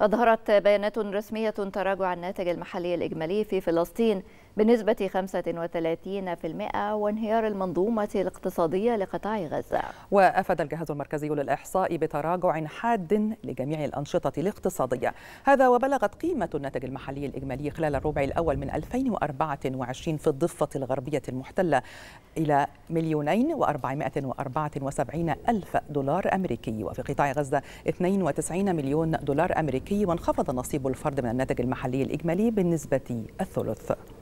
أظهرت بيانات رسمية تراجع الناتج المحلي الإجمالي في فلسطين بنسبة 35% وانهيار المنظومة الاقتصادية لقطاع غزة وأفاد الجهاز المركزي للإحصاء بتراجع حاد لجميع الأنشطة الاقتصادية هذا وبلغت قيمة الناتج المحلي الإجمالي خلال الربع الأول من 2024 في الضفة الغربية المحتلة إلى مليونين وأربعة وسبعين ألف دولار أمريكي وفي قطاع غزة 92 مليون دولار أمريكي وانخفض نصيب الفرد من الناتج المحلي الإجمالي بنسبة الثلث